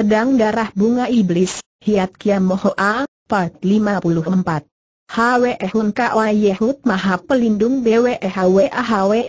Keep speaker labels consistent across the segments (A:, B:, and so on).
A: Pedang Darah Bunga Iblis, Hiat Kiam Mohoa, Part 54. Hwe Hun Kwa Yehut Maha Pelindung Bwe Hwe Ahwe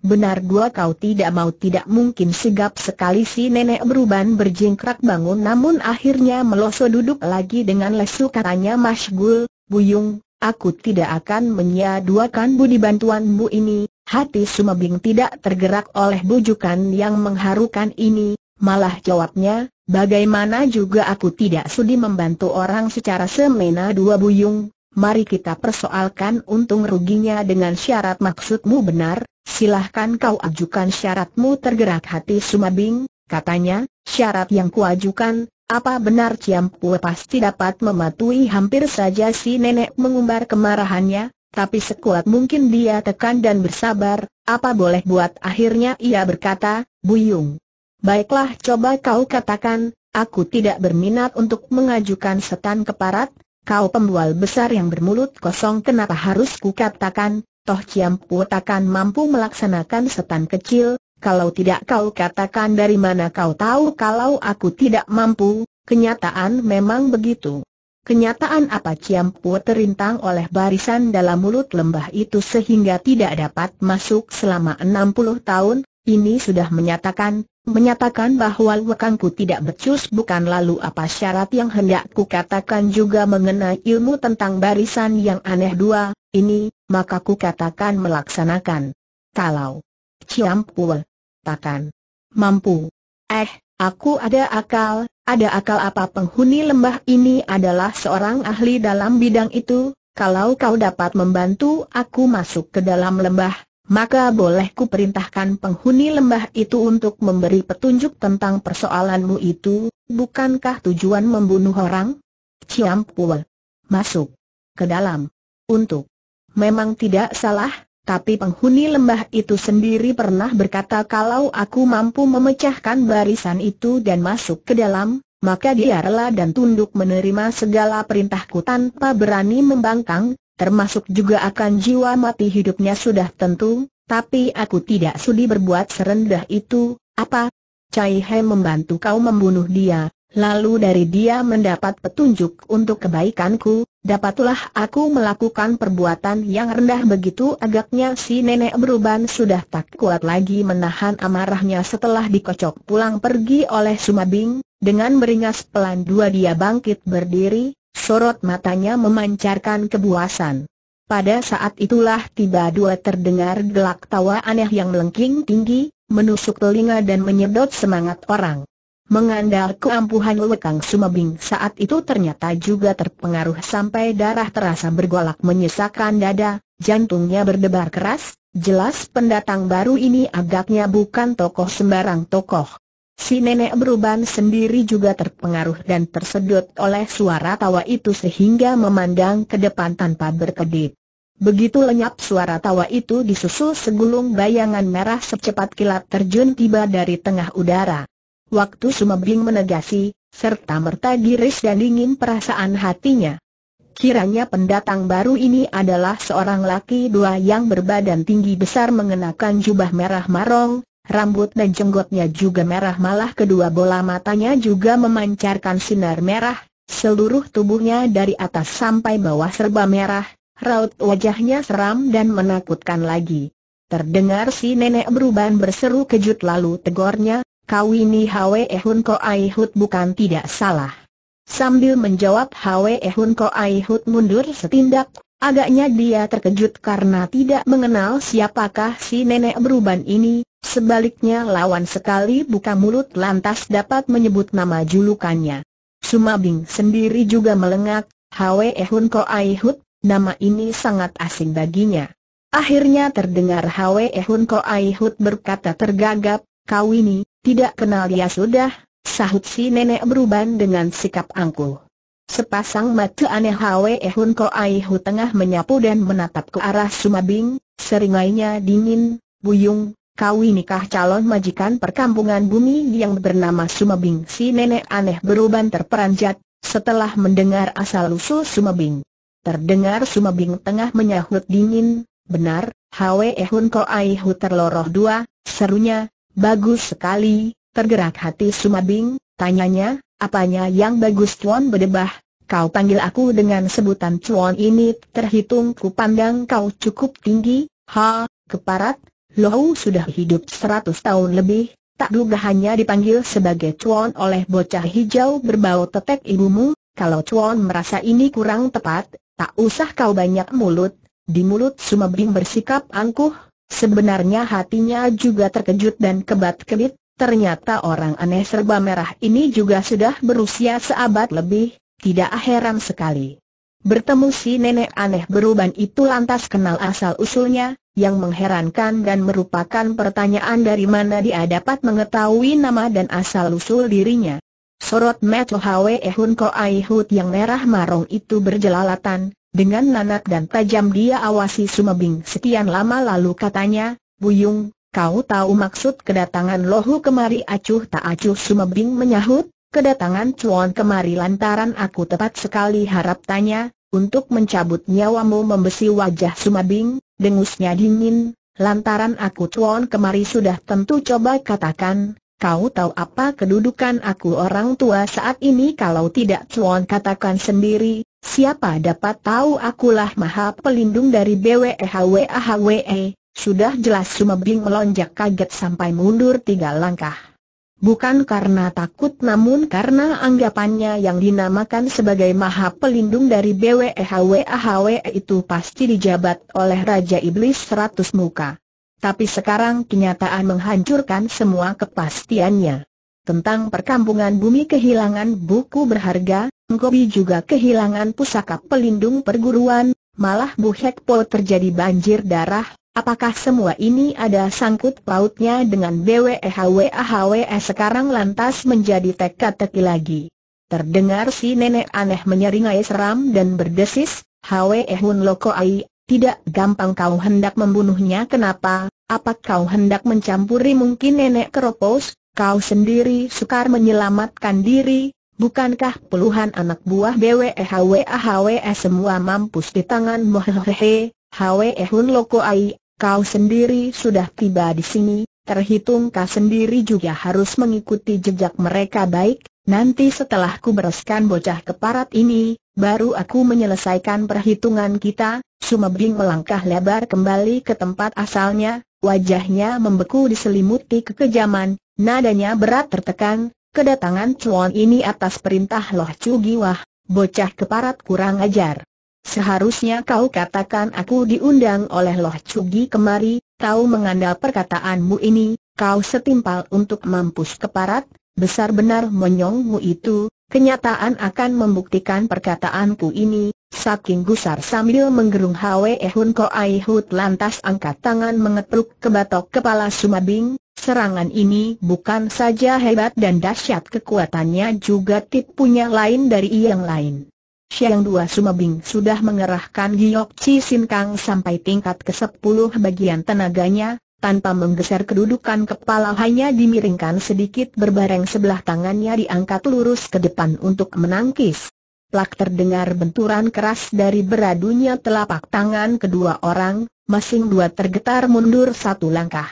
A: Benar dua kau tidak mau tidak mungkin segap sekali si nenek beruban berjingkrak bangun namun akhirnya meloso duduk lagi dengan lesu katanya Masgul, Buyung, aku tidak akan menyia budi bantuanmu ini, hati Sumabing tidak tergerak oleh bujukan yang mengharukan ini, Malah jawabnya, Bagaimana juga aku tidak sudi membantu orang secara semena dua buyung, mari kita persoalkan untung ruginya dengan syarat maksudmu benar, silahkan kau ajukan syaratmu tergerak hati Sumabing, katanya, syarat yang kuajukan, apa benar Ciam pasti dapat mematuhi hampir saja si nenek mengumbar kemarahannya, tapi sekuat mungkin dia tekan dan bersabar, apa boleh buat akhirnya ia berkata, Buyung, Baiklah coba kau katakan, aku tidak berminat untuk mengajukan setan keparat. kau pembual besar yang bermulut kosong kenapa harus ku katakan? toh Ciam Pu takkan mampu melaksanakan setan kecil, kalau tidak kau katakan dari mana kau tahu kalau aku tidak mampu, kenyataan memang begitu. Kenyataan apa Ciam Pu terintang oleh barisan dalam mulut lembah itu sehingga tidak dapat masuk selama 60 tahun, ini sudah menyatakan, menyatakan bahwa lekangku tidak becus bukan lalu apa syarat yang hendak ku katakan juga mengenai ilmu tentang barisan yang aneh dua, ini, maka ku katakan melaksanakan. Kalau Ciampul, takkan mampu. Eh, aku ada akal, ada akal apa penghuni lembah ini adalah seorang ahli dalam bidang itu, kalau kau dapat membantu aku masuk ke dalam lembah, maka bolehku perintahkan penghuni lembah itu untuk memberi petunjuk tentang persoalanmu itu, bukankah tujuan membunuh orang? Ciampul. Masuk. Ke dalam. Untuk. Memang tidak salah, tapi penghuni lembah itu sendiri pernah berkata kalau aku mampu memecahkan barisan itu dan masuk ke dalam, maka dia rela dan tunduk menerima segala perintahku tanpa berani membangkang, termasuk juga akan jiwa mati hidupnya sudah tentu, tapi aku tidak sudi berbuat serendah itu, apa? Cai He membantu kau membunuh dia, lalu dari dia mendapat petunjuk untuk kebaikanku, dapatlah aku melakukan perbuatan yang rendah begitu agaknya si nenek beruban sudah tak kuat lagi menahan amarahnya setelah dikocok pulang pergi oleh Sumabing, dengan beringas pelan dua dia bangkit berdiri, Sorot matanya memancarkan kebuasan. Pada saat itulah tiba dua terdengar gelak tawa aneh yang melengking tinggi, menusuk telinga dan menyedot semangat orang. Mengandal keampuhan lekang sumabing saat itu ternyata juga terpengaruh sampai darah terasa bergolak menyesakan dada, jantungnya berdebar keras, jelas pendatang baru ini agaknya bukan tokoh sembarang tokoh. Si nenek beruban sendiri juga terpengaruh dan tersedot oleh suara tawa itu sehingga memandang ke depan tanpa berkedip. Begitu lenyap suara tawa itu disusul segulung bayangan merah secepat kilat terjun tiba dari tengah udara. Waktu Sumebing menegasi, serta merta giris dan dingin perasaan hatinya. Kiranya pendatang baru ini adalah seorang laki dua yang berbadan tinggi besar mengenakan jubah merah marong, rambut dan jenggotnya juga merah malah kedua bola matanya juga memancarkan sinar merah, seluruh tubuhnya dari atas sampai bawah serba merah, raut wajahnya seram dan menakutkan lagi. Terdengar si nenek beruban berseru kejut lalu tegornya, kau ini Hwe Hun Ko Ai Hut bukan tidak salah. Sambil menjawab Hwe Hun Ko Ai Hut mundur setindak, Agaknya dia terkejut karena tidak mengenal siapakah si nenek beruban ini, sebaliknya lawan sekali buka mulut lantas dapat menyebut nama julukannya. Sumabing sendiri juga melengak, Hwe Hun Ko Ai Hut, nama ini sangat asing baginya. Akhirnya terdengar Hwe Hun Ko Ai Hut berkata tergagap, kau ini, tidak kenal ya sudah, sahut si nenek beruban dengan sikap angkuh. Sepasang mata aneh Hwe Hun Ko Ai Hu tengah menyapu dan menatap ke arah Sumabing, seringainya dingin, buyung, kau nikah calon majikan perkampungan bumi yang bernama Sumabing. Si nenek aneh beruban terperanjat, setelah mendengar asal-usul Sumabing. Terdengar Sumabing tengah menyahut dingin, benar, Hwe Hun Ko Ai Hu terloroh dua, serunya, bagus sekali, tergerak hati Sumabing, Tanyanya, apanya yang bagus Tuan berdebah, kau panggil aku dengan sebutan Tuan ini terhitung ku pandang kau cukup tinggi, ha, keparat, Lohu sudah hidup seratus tahun lebih, tak duga hanya dipanggil sebagai Tuan oleh bocah hijau berbau tetek ibumu, kalau Tuan merasa ini kurang tepat, tak usah kau banyak mulut, di mulut Sumabing bersikap angkuh, Sebenarnya hatinya juga terkejut dan kebat-kebit, Ternyata orang aneh serba merah ini juga sudah berusia seabad lebih, tidak heran sekali. Bertemu si nenek aneh beruban itu lantas kenal asal-usulnya, yang mengherankan dan merupakan pertanyaan dari mana dia dapat mengetahui nama dan asal-usul dirinya. Sorot Meto Hwe Ehun Ko Aihut yang merah marong itu berjelalatan, dengan nanat dan tajam dia awasi Sumebing sekian lama lalu katanya, Buyung, Kau tahu maksud kedatangan lohu kemari acuh tak acuh sumebing menyahut, kedatangan cuan kemari lantaran aku tepat sekali harap tanya, untuk mencabut nyawamu membesi wajah sumebing, dengusnya dingin, lantaran aku cuan kemari sudah tentu coba katakan, kau tahu apa kedudukan aku orang tua saat ini kalau tidak cuan katakan sendiri, siapa dapat tahu akulah maha pelindung dari BWEHWAHWE. Sudah jelas Sumebing melonjak kaget sampai mundur tiga langkah. Bukan karena takut namun karena anggapannya yang dinamakan sebagai maha pelindung dari BWEHWAHW itu pasti dijabat oleh Raja Iblis seratus muka. Tapi sekarang kenyataan menghancurkan semua kepastiannya. Tentang perkampungan bumi kehilangan buku berharga, Ngobi juga kehilangan pusaka pelindung perguruan, malah Bu Hekpo terjadi banjir darah, Apakah semua ini ada sangkut pautnya dengan BWEHWAHWE sekarang lantas menjadi teka-teki lagi? Terdengar si nenek aneh menyeringai seram dan berdesis, Hwe Hun Loko Ai, tidak gampang kau hendak membunuhnya kenapa? Apa kau hendak mencampuri mungkin nenek keropos? Kau sendiri sukar menyelamatkan diri, bukankah puluhan anak buah BWEHWAHWE semua mampus di tangan Hehehe, Hwe e Hun Loko Ai, Kau sendiri sudah tiba di sini, terhitung kau sendiri juga harus mengikuti jejak mereka baik, nanti setelah ku bereskan bocah keparat ini, baru aku menyelesaikan perhitungan kita, Sumebing melangkah lebar kembali ke tempat asalnya, wajahnya membeku diselimuti kekejaman, nadanya berat tertekan, kedatangan cuan ini atas perintah Loh Cugiwah, bocah keparat kurang ajar. Seharusnya kau katakan aku diundang oleh Loh Cugi kemari, kau mengandal perkataanmu ini, kau setimpal untuk mampus keparat, besar benar menyongmu itu, kenyataan akan membuktikan perkataanku ini, saking gusar sambil menggerung Hwe Hun Ai Hut lantas angkat tangan mengetuk ke batok kepala Sumabing, Serangan ini bukan saja hebat dan dahsyat kekuatannya juga tipunya lain dari yang lain. Siang Dua Sumabing sudah mengerahkan Giok Chi Sin Kang sampai tingkat ke-10 bagian tenaganya, tanpa menggeser kedudukan kepala hanya dimiringkan sedikit berbareng sebelah tangannya diangkat lurus ke depan untuk menangkis. Plak terdengar benturan keras dari beradunya telapak tangan kedua orang, masing dua tergetar mundur satu langkah.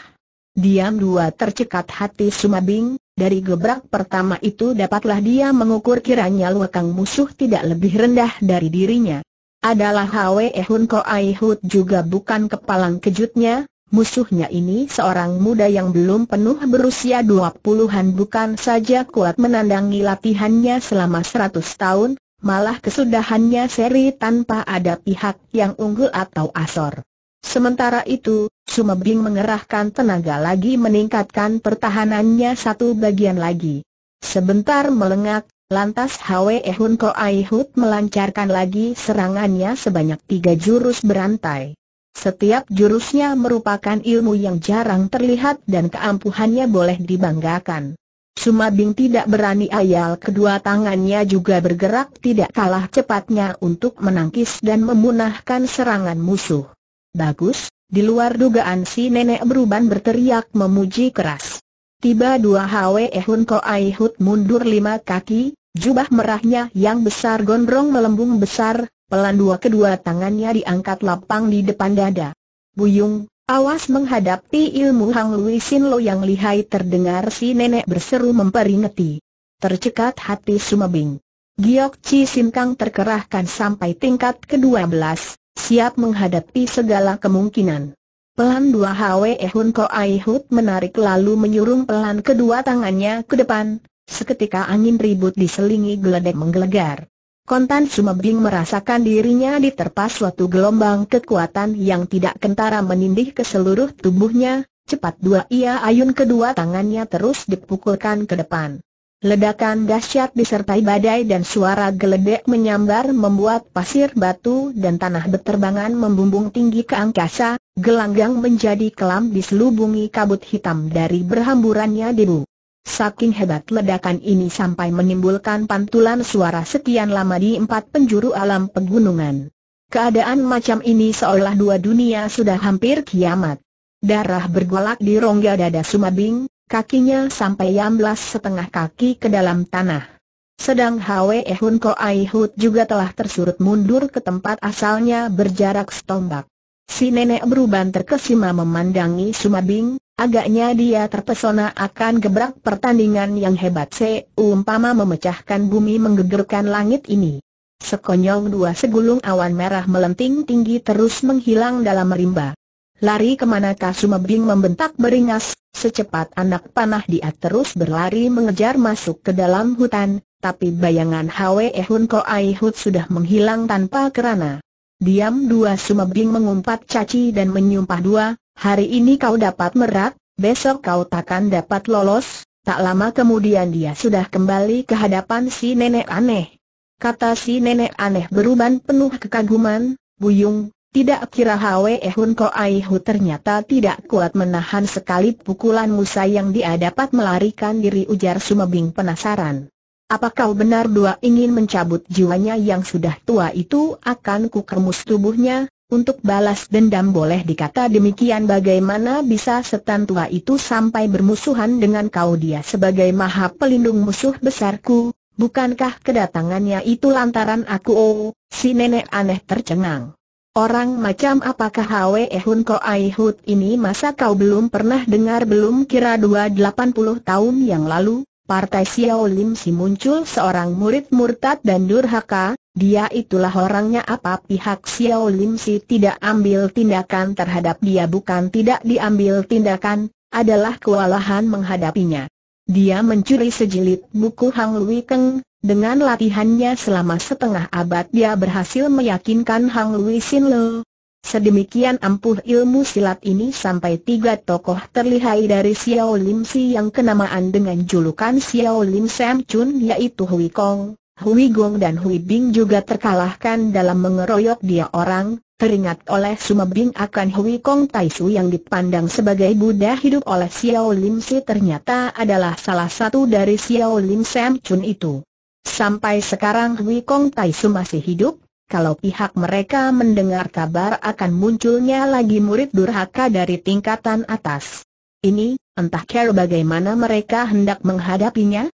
A: Diam dua tercekat hati Sumabing, dari gebrak pertama itu dapatlah dia mengukur kiranya luakang musuh tidak lebih rendah dari dirinya. Adalah Hwe Hun Ai Hut juga bukan kepalang kejutnya, musuhnya ini seorang muda yang belum penuh berusia dua puluhan bukan saja kuat menandangi latihannya selama seratus tahun, malah kesudahannya seri tanpa ada pihak yang unggul atau asor. Sementara itu, Sumebing mengerahkan tenaga lagi meningkatkan pertahanannya satu bagian lagi. Sebentar melengak, lantas Hwe Hun Koai Hut melancarkan lagi serangannya sebanyak tiga jurus berantai. Setiap jurusnya merupakan ilmu yang jarang terlihat dan keampuhannya boleh dibanggakan. Sumabing tidak berani ayal kedua tangannya juga bergerak tidak kalah cepatnya untuk menangkis dan memunahkan serangan musuh. Bagus, di luar dugaan si nenek beruban berteriak memuji keras. Tiba dua Hwe Hun ko Hut mundur lima kaki, jubah merahnya yang besar gondrong melembung besar, pelan dua kedua tangannya diangkat lapang di depan dada. Buyung, awas menghadapi ilmu Hang Lui Sin Lo yang lihai terdengar si nenek berseru memperingati. Tercekat hati Sumabing. Giok Chi Sin Kang terkerahkan sampai tingkat ke-12, siap menghadapi segala kemungkinan. Pelan dua Hwe Hun Ko Ai Hut menarik lalu menyurung pelan kedua tangannya ke depan, seketika angin ribut diselingi geledek menggelegar. Kontan Sumabing merasakan dirinya diterpa suatu gelombang kekuatan yang tidak kentara menindih ke seluruh tubuhnya, cepat dua ia ayun kedua tangannya terus dipukulkan ke depan. Ledakan dahsyat disertai badai dan suara geledek menyambar membuat pasir batu dan tanah beterbangan membumbung tinggi ke angkasa, gelanggang menjadi kelam diselubungi kabut hitam dari berhamburannya debu. Saking hebat ledakan ini sampai menimbulkan pantulan suara sekian lama di empat penjuru alam pegunungan. Keadaan macam ini seolah dua dunia sudah hampir kiamat. Darah bergolak di rongga dada Sumabing, kakinya sampai yamblas setengah kaki ke dalam tanah. Sedang Hwe Hun Ko Hut juga telah tersurut mundur ke tempat asalnya berjarak setombak. Si nenek beruban terkesima memandangi Sumabing, agaknya dia terpesona akan gebrak pertandingan yang hebat seumpama memecahkan bumi menggegerkan langit ini. Sekonyong dua segulung awan merah melenting tinggi terus menghilang dalam rimba. Lari kemana Kasuma Bing membentak beringas, secepat anak panah dia terus berlari mengejar masuk ke dalam hutan, tapi bayangan Hwe Hun Ai Hut sudah menghilang tanpa kerana. Diam dua Sumebing mengumpat caci dan menyumpah dua, hari ini kau dapat merat, besok kau takkan dapat lolos, tak lama kemudian dia sudah kembali ke hadapan si nenek aneh. Kata si nenek aneh beruban penuh kekaguman, Buyung, tidak kira Hwe Hun Ai Hu ternyata tidak kuat menahan sekali pukulan Musa yang dia dapat melarikan diri ujar Sumebing penasaran. Apa kau benar dua ingin mencabut jiwanya yang sudah tua itu akan ku kermus tubuhnya, untuk balas dendam boleh dikata demikian bagaimana bisa setan tua itu sampai bermusuhan dengan kau dia sebagai maha pelindung musuh besarku, bukankah kedatangannya itu lantaran aku oh, si nenek aneh tercengang. Orang macam apakah Hwe Hun Ko Ai Hut ini masa kau belum pernah dengar belum kira 280 tahun yang lalu, Partai Xiao Lim Si muncul seorang murid murtad dan durhaka, dia itulah orangnya apa pihak Xiao Lim Si tidak ambil tindakan terhadap dia bukan tidak diambil tindakan, adalah kewalahan menghadapinya. Dia mencuri sejilid buku Hang Lui Keng, dengan latihannya selama setengah abad dia berhasil meyakinkan Hang Lui Sin Lo. Sedemikian ampuh ilmu silat ini sampai tiga tokoh terlihai dari Xiao Lim Si yang kenamaan dengan julukan Xiao Lim Sam Chun yaitu Hui Kong, Hui Gong dan Hui Bing juga terkalahkan dalam mengeroyok dia orang, teringat oleh Bing akan Hui Kong Tai Su yang dipandang sebagai Buddha hidup oleh Xiao Lim Si ternyata adalah salah satu dari Xiao Lim Sam Chun itu. Sampai sekarang Hui Kong Tai masih hidup, kalau pihak mereka mendengar kabar akan munculnya lagi murid durhaka dari tingkatan atas. Ini, entah care bagaimana mereka hendak menghadapinya?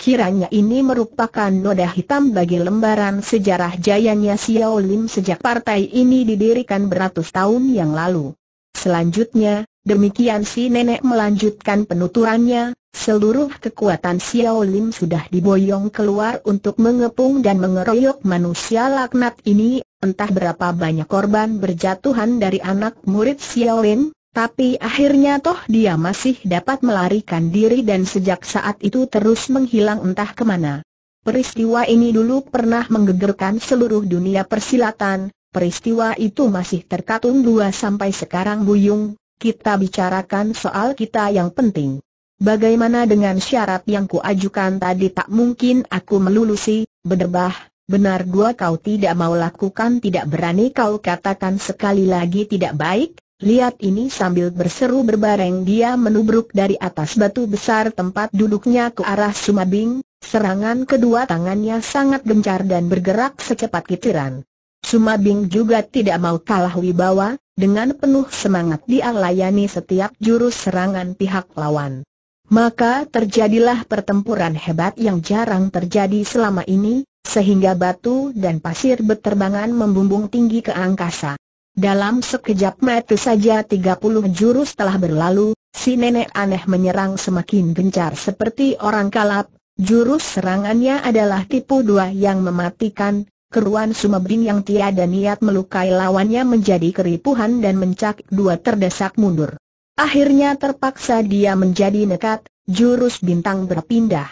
A: Kiranya ini merupakan noda hitam bagi lembaran sejarah jayanya Xiao Lim sejak partai ini didirikan beratus tahun yang lalu. Selanjutnya, Demikian si nenek melanjutkan penuturannya, seluruh kekuatan Xiao Lim sudah diboyong keluar untuk mengepung dan mengeroyok manusia laknat ini, entah berapa banyak korban berjatuhan dari anak murid Xiao Lim, tapi akhirnya toh dia masih dapat melarikan diri dan sejak saat itu terus menghilang entah kemana. Peristiwa ini dulu pernah menggegerkan seluruh dunia persilatan, peristiwa itu masih terkatung dua sampai sekarang buyung, kita bicarakan soal kita yang penting. Bagaimana dengan syarat yang kuajukan tadi tak mungkin aku melulusi, berdebah, benar gua kau tidak mau lakukan tidak berani kau katakan sekali lagi tidak baik, lihat ini sambil berseru berbareng dia menubruk dari atas batu besar tempat duduknya ke arah Sumabing, serangan kedua tangannya sangat gencar dan bergerak secepat kitiran. Sumabing juga tidak mau kalah wibawa, dengan penuh semangat dia layani setiap jurus serangan pihak lawan. Maka terjadilah pertempuran hebat yang jarang terjadi selama ini, sehingga batu dan pasir berterbangan membumbung tinggi ke angkasa. Dalam sekejap mata saja 30 jurus telah berlalu, si nenek aneh menyerang semakin gencar seperti orang kalap, jurus serangannya adalah tipu dua yang mematikan, Keruan Sumebin yang tiada niat melukai lawannya menjadi keripuhan dan mencak dua terdesak mundur. Akhirnya terpaksa dia menjadi nekat, jurus bintang berpindah.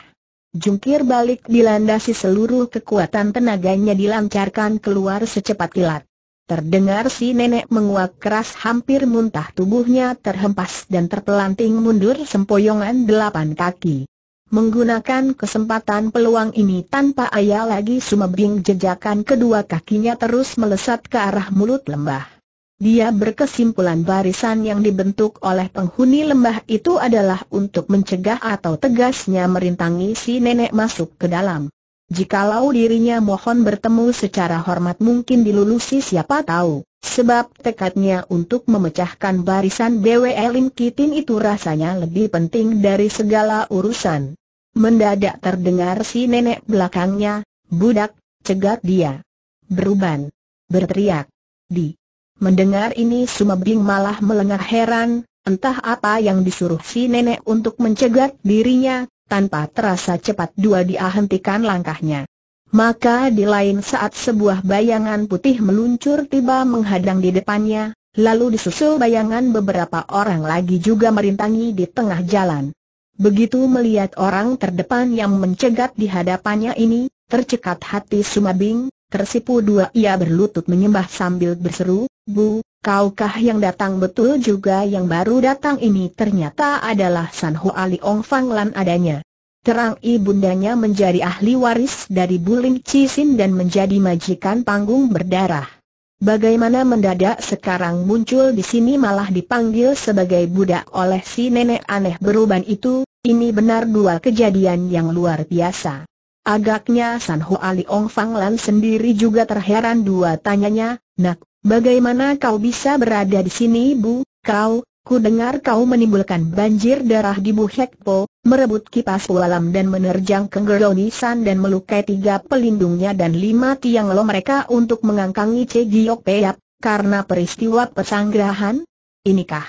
A: Jungkir balik dilandasi seluruh kekuatan tenaganya dilancarkan keluar secepat kilat. Terdengar si nenek menguak keras hampir muntah tubuhnya terhempas dan terpelanting mundur sempoyongan delapan kaki. Menggunakan kesempatan peluang ini tanpa ayah lagi sumebing jejakan kedua kakinya terus melesat ke arah mulut lembah. Dia berkesimpulan barisan yang dibentuk oleh penghuni lembah itu adalah untuk mencegah atau tegasnya merintangi si nenek masuk ke dalam. Jikalau dirinya mohon bertemu secara hormat mungkin dilulusi siapa tahu, sebab tekadnya untuk memecahkan barisan BWL Kitin itu rasanya lebih penting dari segala urusan. Mendadak terdengar si nenek belakangnya, budak, cegat dia. Beruban. Berteriak. Di. Mendengar ini Sumabing malah melengah heran, entah apa yang disuruh si nenek untuk mencegat dirinya, tanpa terasa cepat dua dia hentikan langkahnya. Maka di lain saat sebuah bayangan putih meluncur tiba menghadang di depannya, lalu disusul bayangan beberapa orang lagi juga merintangi di tengah jalan. Begitu melihat orang terdepan yang mencegat di hadapannya ini, tercekat hati Sumabing, tersipu dua ia berlutut menyembah sambil berseru, Bu, kaukah yang datang betul juga yang baru datang ini ternyata adalah San Hoa Liong Fang Lan adanya. Terang ibundanya menjadi ahli waris dari Buling Cisin dan menjadi majikan panggung berdarah. Bagaimana mendadak sekarang muncul di sini malah dipanggil sebagai budak oleh si nenek aneh beruban itu, ini benar dua kejadian yang luar biasa. Agaknya San Ali Ong Fang Lan sendiri juga terheran dua tanyanya, Nak, bagaimana kau bisa berada di sini Bu? Kau, ku dengar kau menimbulkan banjir darah di Bu Hekpo, merebut kipas walam dan menerjang San dan melukai tiga pelindungnya dan lima tiang lo mereka untuk mengangkangi Ce Giyok Peyap, karena peristiwa pesanggrahan? Inikah?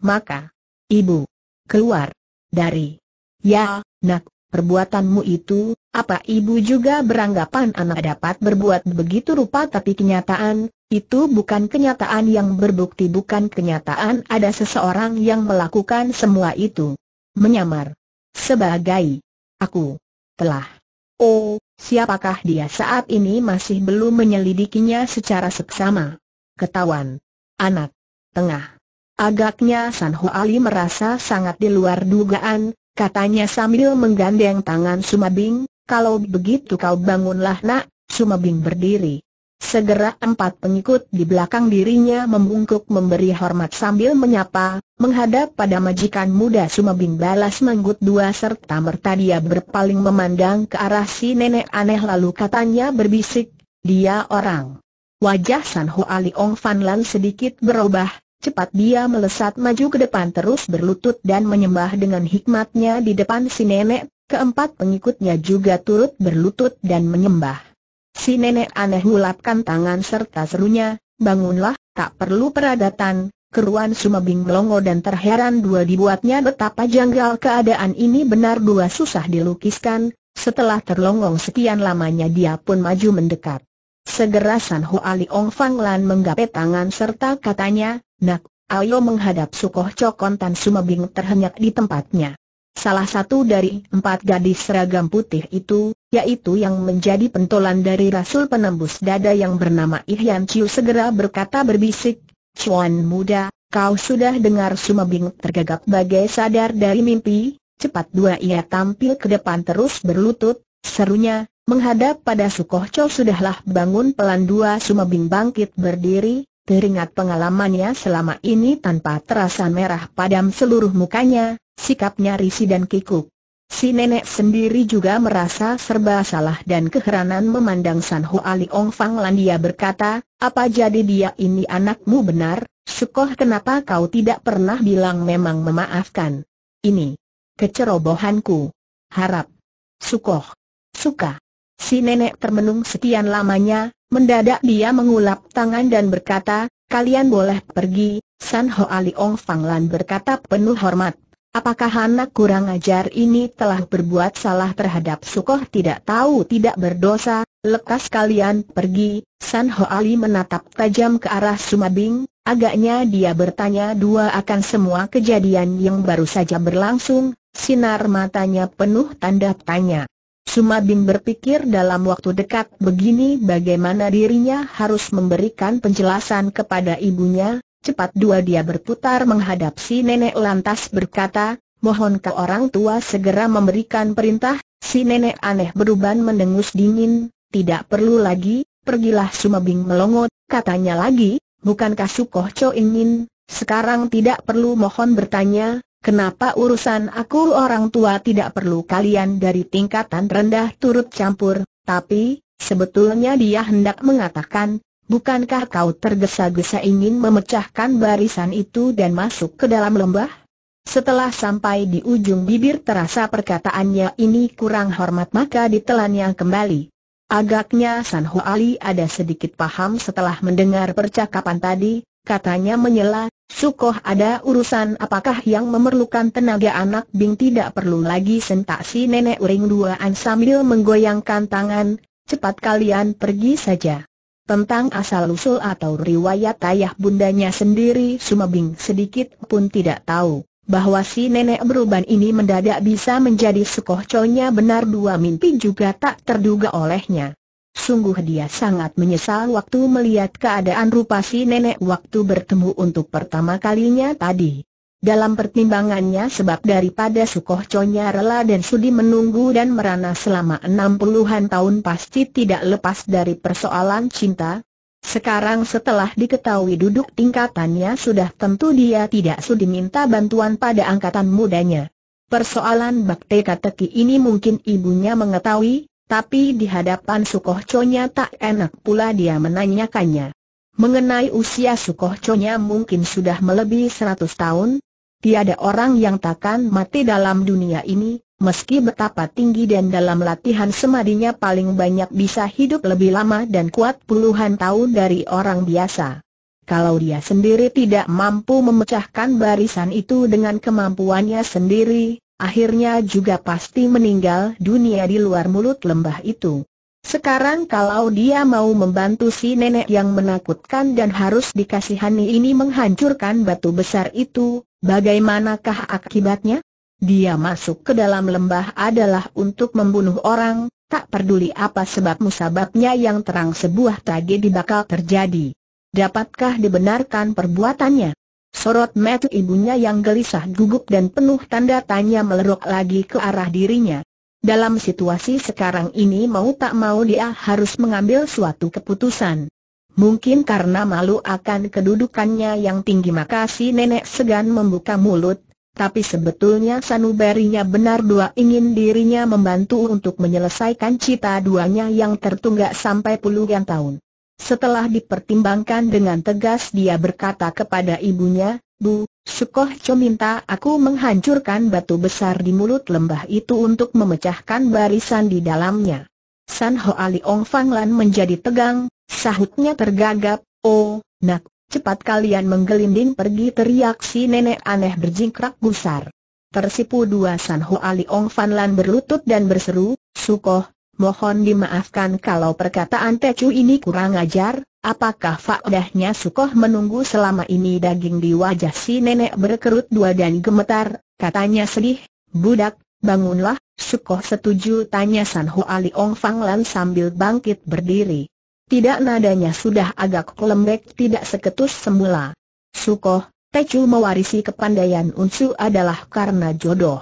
A: Maka, Ibu, keluar. Dari. Ya, nak, perbuatanmu itu, apa ibu juga beranggapan anak dapat berbuat begitu rupa tapi kenyataan, itu bukan kenyataan yang berbukti bukan kenyataan ada seseorang yang melakukan semua itu. Menyamar. Sebagai. Aku. Telah. Oh, siapakah dia saat ini masih belum menyelidikinya secara seksama. Ketahuan. Anak. Tengah. Agaknya San Ho Ali merasa sangat di luar dugaan, katanya sambil menggandeng tangan Sumabing, kalau begitu kau bangunlah nak, Sumabing berdiri. Segera empat pengikut di belakang dirinya membungkuk memberi hormat sambil menyapa, menghadap pada majikan muda Sumabing balas menggut dua serta merta dia berpaling memandang ke arah si nenek aneh lalu katanya berbisik, dia orang. Wajah San Ho Ali Ong Fan Lan sedikit berubah, Cepat dia melesat maju ke depan terus berlutut dan menyembah dengan hikmatnya di depan si nenek, keempat pengikutnya juga turut berlutut dan menyembah. Si nenek aneh ngulapkan tangan serta serunya, bangunlah, tak perlu peradatan, keruan sumabing melongo dan terheran dua dibuatnya betapa janggal keadaan ini benar dua susah dilukiskan, setelah terlonggong sekian lamanya dia pun maju mendekat. Segera San Ali Liong Fang Lan menggapai tangan serta katanya, Nak, ayo menghadap Sukoh Cokon Tan Sumabing terhenyak di tempatnya. Salah satu dari empat gadis seragam putih itu, yaitu yang menjadi pentolan dari Rasul Penembus Dada yang bernama Ihyan Chiu segera berkata berbisik, Cuan muda, kau sudah dengar Sumabing tergagap bagai sadar dari mimpi, cepat dua ia tampil ke depan terus berlutut, serunya, menghadap pada Sukoh Chow sudahlah bangun pelan dua Sumabing bangkit berdiri, Teringat pengalamannya selama ini tanpa terasa merah padam seluruh mukanya, sikapnya risih dan kikuk. Si nenek sendiri juga merasa serba salah dan keheranan memandang San Ho Ali Ong Fang dia berkata, apa jadi dia ini anakmu benar, Sukoh kenapa kau tidak pernah bilang memang memaafkan? Ini kecerobohanku. Harap. Sukoh. Suka. Si nenek termenung sekian lamanya, Mendadak dia mengulap tangan dan berkata, kalian boleh pergi, San Ho Ali Ong Fang Lan berkata penuh hormat. Apakah anak kurang ajar ini telah berbuat salah terhadap Sukoh tidak tahu tidak berdosa, lekas kalian pergi, San Ho Ali menatap tajam ke arah Sumabing, agaknya dia bertanya dua akan semua kejadian yang baru saja berlangsung, sinar matanya penuh tanda tanya. Sumabim berpikir dalam waktu dekat begini bagaimana dirinya harus memberikan penjelasan kepada ibunya, cepat dua dia berputar menghadap si nenek lantas berkata, mohon ke orang tua segera memberikan perintah, si nenek aneh beruban mendengus dingin, tidak perlu lagi, pergilah Sumabing melongot, katanya lagi, bukankah Sukoh Cho ingin, sekarang tidak perlu mohon bertanya, Kenapa urusan aku orang tua tidak perlu kalian dari tingkatan rendah turut campur, tapi, sebetulnya dia hendak mengatakan, bukankah kau tergesa-gesa ingin memecahkan barisan itu dan masuk ke dalam lembah? Setelah sampai di ujung bibir terasa perkataannya ini kurang hormat maka ditelannya kembali. Agaknya San Ho Ali ada sedikit paham setelah mendengar percakapan tadi, katanya menyela, Sukoh ada urusan apakah yang memerlukan tenaga anak Bing tidak perlu lagi sentak si nenek uring duaan sambil menggoyangkan tangan, cepat kalian pergi saja. Tentang asal-usul atau riwayat ayah bundanya sendiri Sumabing sedikit pun tidak tahu, bahwa si nenek beruban ini mendadak bisa menjadi sukoh conya benar dua mimpi juga tak terduga olehnya. Sungguh dia sangat menyesal waktu melihat keadaan rupa si nenek waktu bertemu untuk pertama kalinya tadi. Dalam pertimbangannya sebab daripada Sukoh Conya rela dan sudi menunggu dan merana selama enam puluhan tahun pasti tidak lepas dari persoalan cinta. Sekarang setelah diketahui duduk tingkatannya sudah tentu dia tidak sudi minta bantuan pada angkatan mudanya. Persoalan bakteka teki ini mungkin ibunya mengetahui, tapi di hadapan Sukohconya tak enak pula dia menanyakannya. Mengenai usia Sukohconya mungkin sudah melebihi 100 tahun, tiada orang yang takkan mati dalam dunia ini, meski betapa tinggi dan dalam latihan semadinya paling banyak bisa hidup lebih lama dan kuat puluhan tahun dari orang biasa. Kalau dia sendiri tidak mampu memecahkan barisan itu dengan kemampuannya sendiri, akhirnya juga pasti meninggal dunia di luar mulut lembah itu. Sekarang kalau dia mau membantu si nenek yang menakutkan dan harus dikasihani ini menghancurkan batu besar itu, bagaimanakah akibatnya? Dia masuk ke dalam lembah adalah untuk membunuh orang, tak peduli apa sebab musababnya yang terang sebuah tragedi bakal terjadi. Dapatkah dibenarkan perbuatannya? Sorot mata ibunya yang gelisah gugup dan penuh tanda tanya melerok lagi ke arah dirinya. Dalam situasi sekarang ini mau tak mau dia harus mengambil suatu keputusan. Mungkin karena malu akan kedudukannya yang tinggi maka nenek segan membuka mulut, tapi sebetulnya sanubarinya benar dua ingin dirinya membantu untuk menyelesaikan cita duanya yang tertunggak sampai puluhan tahun. Setelah dipertimbangkan dengan tegas dia berkata kepada ibunya, Bu, Sukoh Cho minta aku menghancurkan batu besar di mulut lembah itu untuk memecahkan barisan di dalamnya. San Ali Ong Fang Lan menjadi tegang, sahutnya tergagap, Oh, nak, cepat kalian menggelinding pergi teriak si nenek aneh berjingkrak gusar. Tersipu dua San Ali Ong Fang Lan berlutut dan berseru, Sukoh, Mohon dimaafkan kalau perkataan Tecu ini kurang ajar, apakah faedahnya Sukoh menunggu selama ini daging di wajah si nenek berkerut dua dan gemetar, katanya sedih, budak, bangunlah, Sukoh setuju tanya San Ali Ong Fang Lan sambil bangkit berdiri. Tidak nadanya sudah agak lembek tidak seketus semula. Sukoh, Tecu mewarisi kepandaian Unsu adalah karena jodoh.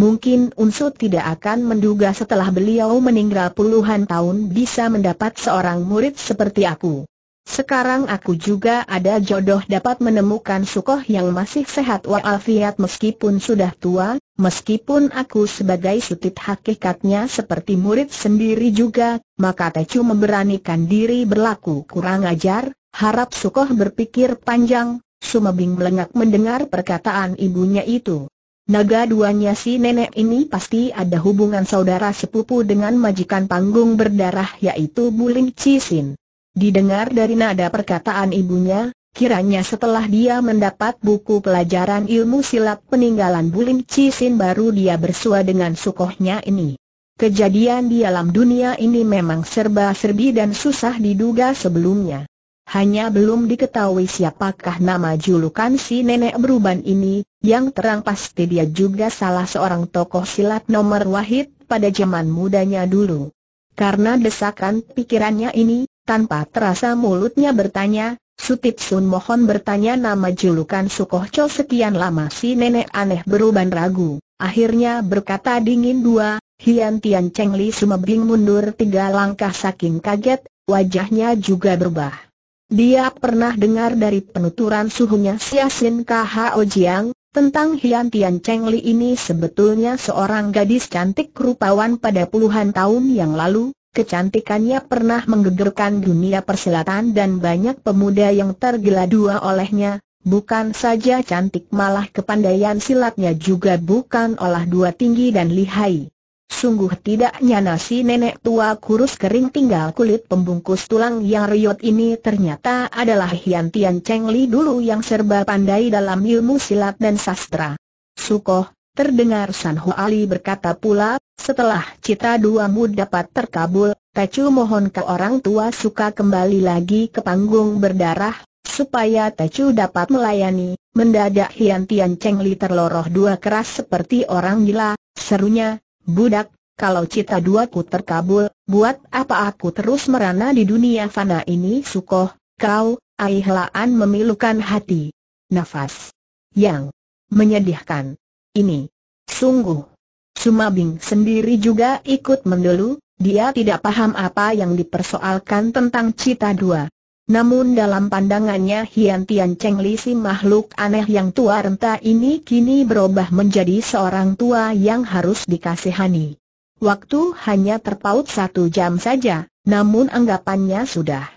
A: Mungkin Unsut tidak akan menduga setelah beliau meninggal puluhan tahun bisa mendapat seorang murid seperti aku. Sekarang aku juga ada jodoh dapat menemukan Sukoh yang masih sehat walafiat meskipun sudah tua, meskipun aku sebagai sutit hakikatnya seperti murid sendiri juga, maka Tecu memberanikan diri berlaku kurang ajar, harap Sukoh berpikir panjang, Sumabing melengak mendengar perkataan ibunya itu. Naga duanya si nenek ini pasti ada hubungan saudara sepupu dengan majikan panggung berdarah yaitu Bulim Cisin. Didengar dari nada perkataan ibunya, Kiranya setelah dia mendapat buku pelajaran ilmu silat peninggalan Bulim Cisin baru dia bersua dengan sukohnya ini. Kejadian di alam dunia ini memang serba-serbi dan susah diduga sebelumnya. Hanya belum diketahui siapakah nama julukan si nenek beruban ini, yang terang pasti dia juga salah seorang tokoh silat nomor wahid pada zaman mudanya dulu. Karena desakan pikirannya ini, tanpa terasa mulutnya bertanya, Sutip Sun mohon bertanya nama julukan Sukoh sekian lama si nenek aneh beruban ragu, akhirnya berkata dingin dua, Hian Tian Cheng Li sumebing mundur tiga langkah saking kaget, wajahnya juga berubah. Dia pernah dengar dari penuturan suhunya Siasin K.H.O. Jiang, tentang Hian Tian Cheng Li ini sebetulnya seorang gadis cantik rupawan pada puluhan tahun yang lalu, kecantikannya pernah menggegerkan dunia persilatan dan banyak pemuda yang tergila-dua olehnya, bukan saja cantik malah kepandaian silatnya juga bukan olah dua tinggi dan lihai. Sungguh tidak nyana si nenek tua kurus kering tinggal kulit pembungkus tulang yang riot ini ternyata adalah Hian Tian Cheng Li dulu yang serba pandai dalam ilmu silat dan sastra. Sukoh, terdengar San Ho Ali berkata pula, setelah cita dua duamu dapat terkabul, Tecu mohon ke orang tua suka kembali lagi ke panggung berdarah, supaya Tecu dapat melayani. Mendadak Hian Tian Cheng Li terloroh dua keras seperti orang gila, serunya, Budak, kalau cita dua ku terkabul, buat apa aku terus merana di dunia fana ini sukoh, kau, Aihlaan memilukan hati. Nafas. Yang. Menyedihkan. Ini. Sungguh. Sumabing sendiri juga ikut mendelu, dia tidak paham apa yang dipersoalkan tentang cita dua. Namun dalam pandangannya Hian Tian Cheng Li si makhluk aneh yang tua renta ini kini berubah menjadi seorang tua yang harus dikasihani. Waktu hanya terpaut satu jam saja, namun anggapannya sudah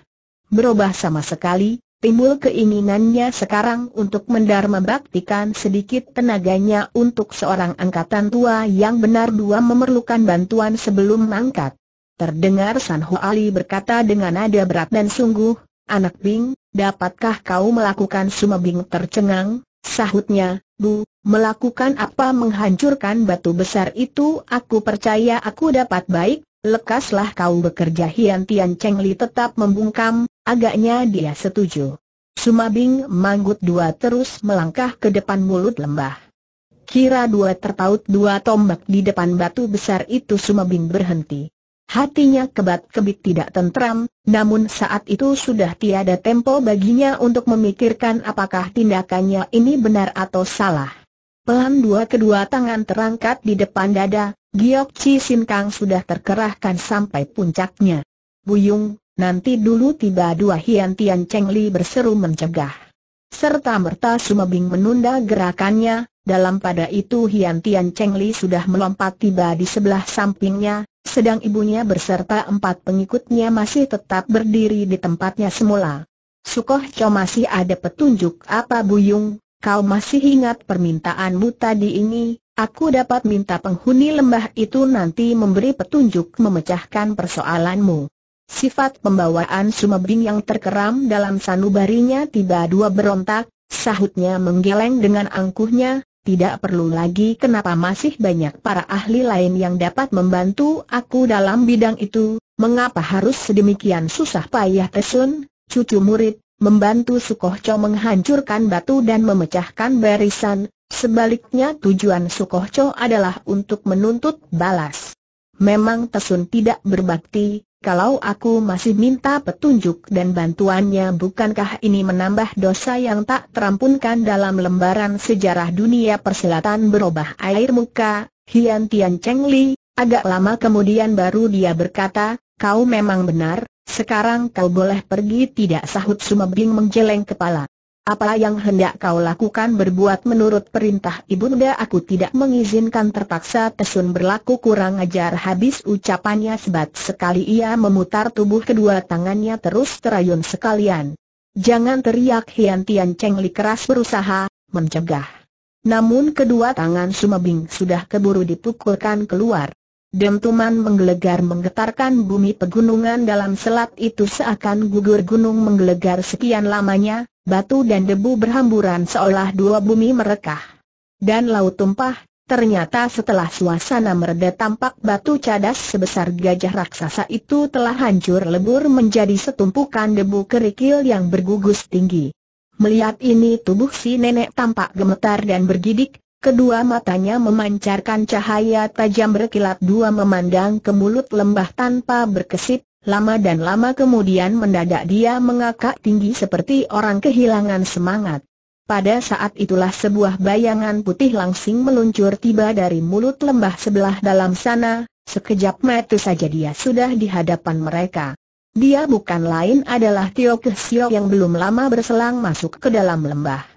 A: berubah sama sekali, timbul keinginannya sekarang untuk mendar membaktikan sedikit tenaganya untuk seorang angkatan tua yang benar dua memerlukan bantuan sebelum mengangkat. Terdengar San Ho Ali berkata dengan nada berat dan sungguh, Anak Bing, dapatkah kau melakukan Bing tercengang? Sahutnya, Bu, melakukan apa menghancurkan batu besar itu aku percaya aku dapat baik, lekaslah kau bekerja Hian Tian Cheng Li tetap membungkam, agaknya dia setuju. Suma Bing manggut dua terus melangkah ke depan mulut lembah. Kira dua terpaut dua tombak di depan batu besar itu Suma Bing berhenti. Hatinya kebat-kebit tidak tentram, namun saat itu sudah tiada tempo baginya untuk memikirkan apakah tindakannya ini benar atau salah. Pelan dua kedua tangan terangkat di depan dada, Giok Chi Sin Kang sudah terkerahkan sampai puncaknya. Buyung, nanti dulu tiba dua Hian Tian Cheng Li berseru mencegah. Serta merta Sumabing menunda gerakannya, dalam pada itu Hian Tian Cheng Li sudah melompat tiba di sebelah sampingnya, sedang ibunya berserta empat pengikutnya masih tetap berdiri di tempatnya semula. Sukoh Cho masih ada petunjuk apa Buyung, kau masih ingat permintaanmu tadi ini, aku dapat minta penghuni lembah itu nanti memberi petunjuk memecahkan persoalanmu. Sifat pembawaan Sumebing yang terkeram dalam sanubarinya tiba dua berontak, sahutnya menggeleng dengan angkuhnya, tidak perlu lagi kenapa masih banyak para ahli lain yang dapat membantu aku dalam bidang itu, mengapa harus sedemikian susah payah Tesun, cucu murid, membantu Sukohco menghancurkan batu dan memecahkan barisan, sebaliknya tujuan Sukohco adalah untuk menuntut balas. Memang Tesun tidak berbakti, kalau aku masih minta petunjuk dan bantuannya bukankah ini menambah dosa yang tak terampunkan dalam lembaran sejarah dunia perselatan berubah air muka, Hian Tian Cheng Li, agak lama kemudian baru dia berkata, kau memang benar, sekarang kau boleh pergi tidak sahut Sumabing menjeleng kepala. Apa yang hendak kau lakukan berbuat menurut perintah ibunda aku tidak mengizinkan terpaksa Tesun berlaku kurang ajar habis ucapannya sebat sekali ia memutar tubuh kedua tangannya terus terayun sekalian. Jangan teriak Hian Tian Cheng Li keras berusaha, mencegah. Namun kedua tangan Sumabing sudah keburu dipukulkan keluar. Dentuman menggelegar menggetarkan bumi pegunungan dalam selat itu seakan gugur gunung menggelegar sekian lamanya, batu dan debu berhamburan seolah dua bumi merekah. Dan laut tumpah, ternyata setelah suasana mereda tampak batu cadas sebesar gajah raksasa itu telah hancur lebur menjadi setumpukan debu kerikil yang bergugus tinggi. Melihat ini tubuh si nenek tampak gemetar dan bergidik, Kedua matanya memancarkan cahaya tajam berkilat dua memandang ke mulut lembah tanpa berkesip, lama dan lama kemudian mendadak dia mengakak tinggi seperti orang kehilangan semangat. Pada saat itulah sebuah bayangan putih langsing meluncur tiba dari mulut lembah sebelah dalam sana, sekejap metu saja dia sudah di hadapan mereka. Dia bukan lain adalah Tio Kesio yang belum lama berselang masuk ke dalam lembah.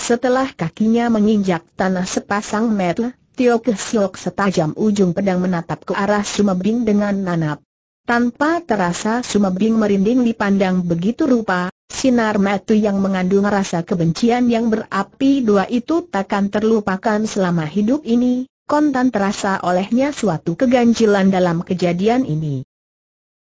A: Setelah kakinya menginjak tanah sepasang metel, Tio Kesiok setajam ujung pedang menatap ke arah Sumebing dengan nanap. Tanpa terasa Sumebing merinding dipandang begitu rupa, sinar metu yang mengandung rasa kebencian yang berapi dua itu takkan terlupakan selama hidup ini, kontan terasa olehnya suatu keganjilan dalam kejadian ini.